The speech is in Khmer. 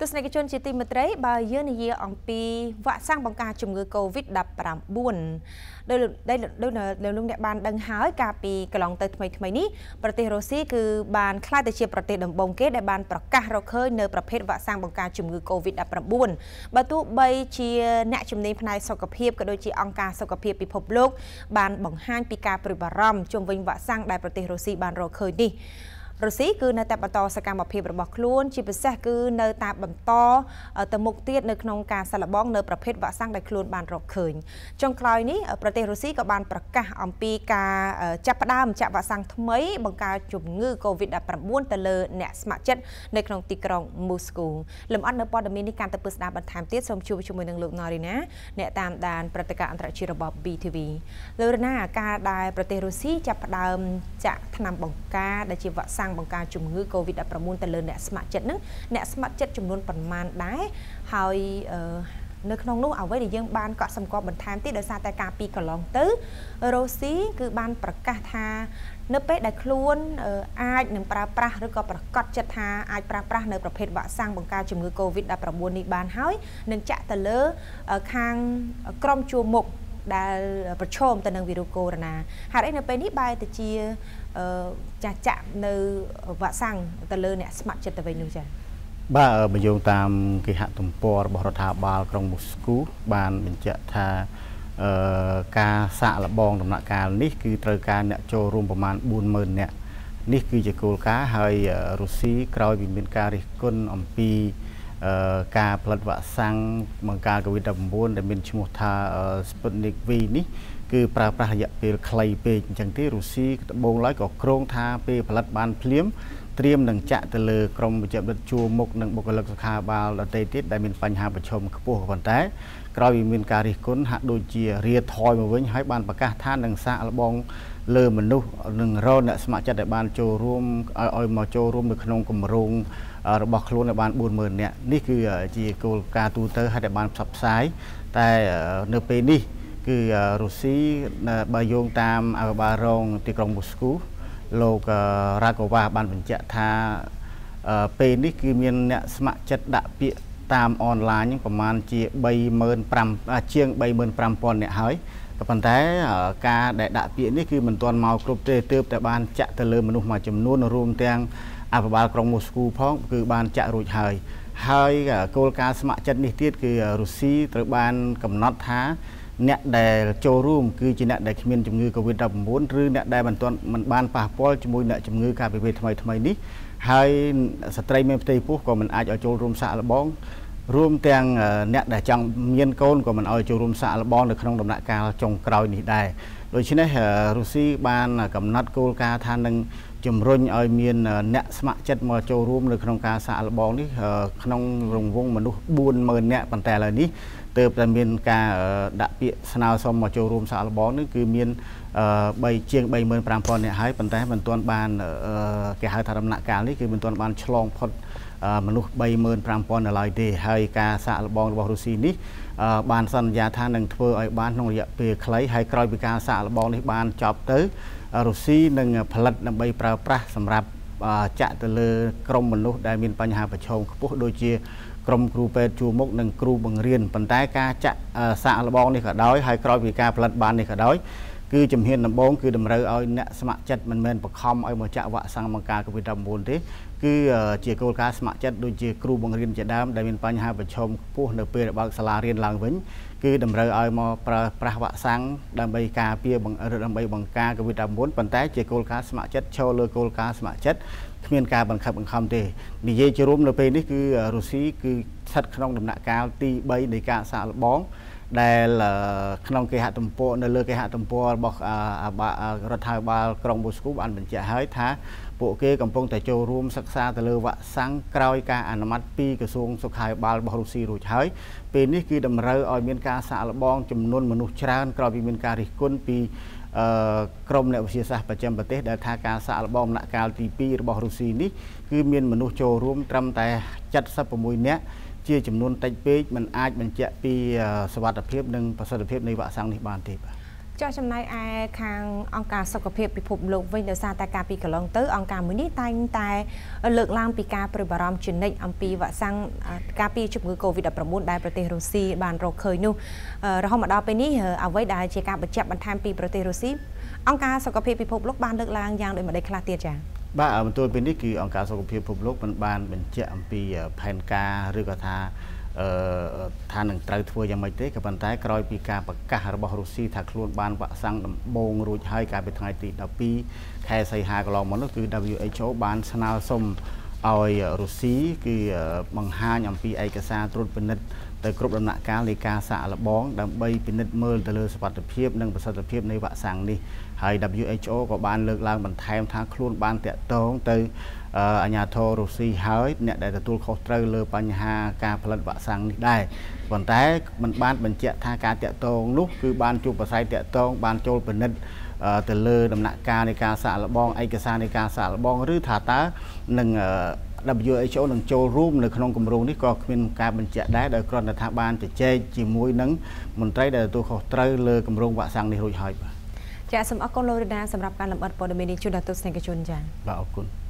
ទស្សនិកជនជាទីមេត្រីបើយើងនិយាយអំពីវ៉ាក់សាំងបង្ការជំងឺ Covid-19 ដោយដោយដោយលោកអ្នកបានដឹងហើយកាលពីកន្លងទៅថ្មីថ្មីនេះប្រទេសរុស្ស៊ីគឺបានខ្លាយទៅជាប្រទេសដំបូងគេដែលបានប្រកាសរកឃើញនៅប្រភេទវ៉ាក់សាំងបង្ការជំងឺ Covid-19 បើទោះបីជាអ្នកជំនាញផ្នែកសុខភាពក៏ដូចជាអង្គការសុខភាពពិភពលោកបានបង្ហាញពីការព្រួយបារម្ភជុំវិញវ៉ាក់សាំងដែលប្រទេសរុស្ស៊ីបានរកឃើញនេះរុស្ស៊ីគឺនៅតែបន្តសកម្មភាពរបស់ខ្លួនជាពិសេសគឺនៅតែបន្តទៅមុខទៀតនៅក្នុងការសាឡបងនៅប្រភេទវ៉ាក់សាំងដែលខ្លួនបានរកឃើញចុងក្រោយនេះប្រទេសរុស្ស៊ីក៏បានប្រកាសអំពីការចាប់ផ្ដើមចាក់វ៉ាក់សាំងថ្មីបង្ការជំងឺ Covid-19 ទៅលើអ្នកស្ម័គ្រចិត្តនៅក្នុងទីក្រុង Moscow លំអិតនៅព័ត៌មាននេះកាន់តែពឹស្ដារបន្ថែមទៀតសូមជួបជាមួយនឹងលោក Norina អ្នកតាមដានព្រឹត្តិការណ៍អន្តរជាតិរបស់ BTV លោក Norina ការដែលប្រទេសរុស្ស៊ីចាប់ផ្ដើមចាក់ថ្នាំបង្ការដែលជាវ៉ាក់សាំងសាងបង្ការជំងឺ Covid-19 ទៅលើ អ្នកស្ម័គ្រចិត្តហ្នឹងអ្នកស្ម័គ្រចិត្តចំនួនប្រមាណដែរហើយនៅក្នុងនោះអ្វីដែលយើងបានកក់សម្គាល់បន្ថែមទៀតដោយសារតែការពីកន្លង ទៅរុស្ស៊ីគឺបាន ប្រកាសថា នៅពេលដែលខ្លួនអាចនឹងប្រើប្រាស់ឬក៏ប្រកាសចិត្តថាអាចប្រើប្រាស់នៅប្រភេទវ៉ាក់សាំងបង្ការជំងឺ Covid-19 នេះបានហើយនឹងចាក់ទៅលើខាងក្រមជួរមុខដែលប្រឈមទៅនឹងវីរុសកូវីដ -19 ហេតុអីនៅពេលនេះបែរទៅជាចាស់ចាក់នៅវ៉ាក់សាំងទៅលើអ្នកស្ម័គ្រចិត្តទៅវិញនោះចា៎បាទបើយោងតាមគេហទំព័ររបស់រដ្ឋាភិបាល ក្រុងមូស្គូ បានបញ្ជាក់ថាអឺការសាក់លបងដំណាក់កាលនេះគឺត្រូវការអ្នកចូលរួមប្រមាណ40000នាក់នេះគឺជាគោលការណ៍ហើយរុស្ស៊ីក្រោយពីមានការរិះគន់អំពីការផលិតវ៉ាក់សាំងបង្ការកូវីដ19ដែលមានឈ្មោះថា Sputnik V នេះគឺប្រើប្រាស់រយៈពេលខ្លី ពេកអញ្ចឹងទេរុស្ស៊ីដបងឡើយក៏ក្រងថាពេលផលិតបានភ្លាមត្រៀមនឹងចាក់ទៅលើក្រមវិជ្ជាបិទជួរមុខនិងបុគ្គលិកសុខាភិបាលដទៃទៀតដែលមានបញ្ហាប្រឈមខ្ពស់ក៏ប៉ុន្តែ ក្រោយពីមានការរិះគន់ហាក់ដូចជារាថយមកវិញហើយបានប្រកាសថានឹងសាកល្បងលើមនុស្សនឹងរអ្នកស្ម័គ្រចិត្តដែលបានចូលរួមឲ្យមកចូលរួមនៅក្នុងគម្រោងរបស់ខ្លួនបាន40000នាក់នេះគឺជាគោលការណ៍ទូទៅហើយដែលបានផ្សព្វផ្សាយតែនៅពេលនេះគឺរុស្ស៊ីបើយោងតាមអភិបាលរងទីក្រុងមូស្គូលោករ៉ាកូវ៉ាបានបញ្ជាក់ថាពេលនេះគឺមានអ្នកស្ម័គ្រចិត្តដាក់ពាក្យតាមអនឡាញប្រហែលជា35000ជាង35000អ្នកហើយក៏ប៉ុន្តែការដែលដាក់ពាក្យនេះគឺមិនទាន់មកគ្រប់ទេទើបតែបានចាក់ទៅលើមនុស្សមួយចំនួនរួមទាំងអភិបាលក្រុងមូស្គូផង គឺបានចាក់រួចហើយ ហើយគោលការណ៍ស្ម័គ្រចិត្តនេះទៀតគឺរុស្ស៊ីត្រូវបាន កំណត់ថាអ្នកដែលចូលរួមគឺជាអ្នកដែលគ្មានជំងឺ Covid-19 ឬអ្នកដែលមិនទាន់មិនបានប៉ះពាល់ជាមួយអ្នកជំងឺកាលពីពេលថ្មីថ្មីនេះ ហើយស្ត្រីមានផ្ទៃពោះក៏មិនអាចឲ្យចូលរួមសាកល្បងរួមទាំងអ្នកដែលចង់មានកូនក៏មិនឲ្យចូលរួមសាកល្បងនៅក្នុងដំណាក់កាលចុងក្រោយនេះដែរដូច្នេះរុស្ស៊ីបានកំណត់គោលការណ៍ថានឹងជំរុញឲ្យមានអ្នកស្ម័គ្រចិត្តមកចូលរួមនៅក្នុងការសាកល្បងនេះក្នុងរង្វង់មនុស្ស40000នាក់ប៉ុន្តែឥឡូវនេះទើបតែមានការដាក់ពាក្យស្នើសុំមកចូលរួមសាកល្បងនេះគឺមាន3ជាង35000នាក់ហើយប៉ុន្តែមិនទាន់បានគេហៅថាដំណាក់កាលនេះគឺមិនទាន់បានឆ្លងផុត មនុស្ស35000នៅឡើយទេហើយការសាកល្បងរបស់រុស្ស៊ីនេះបានសន្យាថានឹងធ្វើឲ្យបានក្នុងរយៈពេលខ្លីហើយក្រោយពីការសាកល្បងនេះបានចប់ទៅរុស្ស៊ីនឹងផលិតដើម្បីប្រើប្រាស់សម្រាប់ ចាក់ទៅលើក្រុមមនុស្សដែលមានបញ្ហាប្រឈមខ្ពស់ដូចជាក្រុមគ្រូពេទ្យជួរមុខនិងគ្រូបង្រៀនប៉ុន្តែការចាក់សាក់លបងនេះក៏ដោយហើយក្រោយពីការផលិតបាននេះក៏ដោយគឺជំហានដំបូងគឺតម្រូវឲ្យអ្នកស្ម័គ្រចិត្តមិនមែនបង្ខំឲ្យមកចាក់វ៉ាក់សាំងបង្ការកូវីដ -19 ទេគឺជាគោលការណ៍ស្ម័គ្រចិត្តដូចជាគ្រូបង្រៀនជាដើមដែលមានបញ្ហាប្រឈមខ្ពស់នៅពេលបើកសាលារៀនឡើងវិញគឺតម្រូវឲ្យមកប្រើប្រាស់វ៉ាក់សាំងដើម្បីការពារដើម្បីបង្ការកូវីដ -19 ប៉ុន្តែជាគោលការណ៍ស្ម័គ្រចិត្តចូលលើគោលការណ៍ស្ម័គ្រចិត្តគ្មានការបង្ខិតបង្ខំទេនិយាយជារួមនៅពេលនេះគឺរុស្ស៊ីគឺស្ថិតក្នុងដំណាក់កាលទី3នៃការសាកល្បងដែលក្នុងគេហទំព័រនៅលើគេហទំព័ររបស់រដ្ឋាភិបាលក្រុងមូស្គូបានបញ្ជាក់ហើយថាពួកគេកំពុងតែចូលរួមសិក្សាទៅលើវ៉ាក់សាំងក្រោយ ការអនុម័តពីក្រសួងសុខាភិបាលរបស់រុស្ស៊ីរួចហើយពេលនេះគឺតម្រូវឲ្យមានការសាកល្បងចំនួនមនុស្សច្រើន ក្រោយពីមានការរិះគន់ពីអឺក្រមអ្នកវិទ្យាសាស្ត្រប្រចាំប្រទេសដែលថាការសាកល្បងដំណាក់កាលទី2របស់រុស្ស៊ីនេះ គឺមានមនុស្សចូលរួមត្រឹមតែ76នាក់ជាចំនួនតិចពេកมันអាចបញ្ជាក់ពីសវត្ថភាពនិងប្រសិទ្ធភាពនៃវ៉ាក់សាំងនេះបានទេបាទចុះចំណាយឯខាងអង្គការសុខភាពពិភពលោកវិញដោយសារតែការពីកន្លងទៅអង្គការមួយនេះតែងតែលើកឡើងពីការប្រិយបារម្ភជានិច្ចអំពីវ៉ាក់សាំងការពីជំងឺ Covid-19 ដែលប្រទេសរុស្ស៊ីបានរកឃើញនោះរហូតមកដល់ពេលនេះ អ្វីដែលជាការបញ្ជាក់បន្ថែមពីប្រទេសរុស្ស៊ីអង្គការសុខភាពពិភពលោកបានលើកឡើងយ៉ាងដូចម្តេចខ្លះទៀតចា៎បាទបន្ទាប់ពីនេះគឺអង្គការសុខភាពពិភពលោកមិនបានបញ្ជាក់អំពីផែនការឬក៏ថាអឺថានឹងត្រូវធ្វើយ៉ាងម៉េចទេក៏ប៉ុន្តែក្រោយពីការប្រកាសរបស់រុស្ស៊ីថាខ្លួនបានវាក់សាំងដំបូងរួចហើយ កាលពីថ្ងៃទី12ខែសីហាកន្លងមកនោះគឺ WHO បាន ស្នើសុំឲ្យរុស្ស៊ីគឺបង្ហាញអំពីឯកសារត្រួតពិនិត្យទៅគ្រប់ដំណាក់កាលនៃការសាកល្បងដើម្បីពិនិត្យមើលទៅលើសុវត្ថិភាពនិងប្រសិទ្ធភាពនៃវ៉ាក់សាំងនេះហើយ WHO ក៏បានលើកឡើង បន្ថែមថាខ្លួន បានតាក់ទងទៅអាញាធររុស្ស៊ីហើយអ្នក ដែលទទួលខុសត្រូវលើបញ្ហាការផលិតវ៉ាក់សាំងនេះដែរប៉ុន្តែมันបានបញ្ជាក់ថាការតាក់ទងនោះគឺបានជួបប្រស័យតាក់ទងបានចូលពិនិត្យទៅលើដំណាក់កាលនៃការសាកល្បងឯកសារនៃការសាកល្បងឬថាតើនឹង WHO នឹងចូលរួមនៅក្នុងគម្រោងនេះក៏គ្មានការបញ្ជាក់ដែរដោយគ្រាន់តែថាបានជជែកជាមួយនឹងមន្ត្រីដែលទទួលខុសត្រូវលើគម្រោងវ៉ាក់សាំងនេះរួចហើយបាទចាសសូមអរគុណលោករាណាសម្រាប់ការលម្អិតព័ត៌មាននេះជូនដល់ទស្សនិកជនចា៎បាទអរគុណ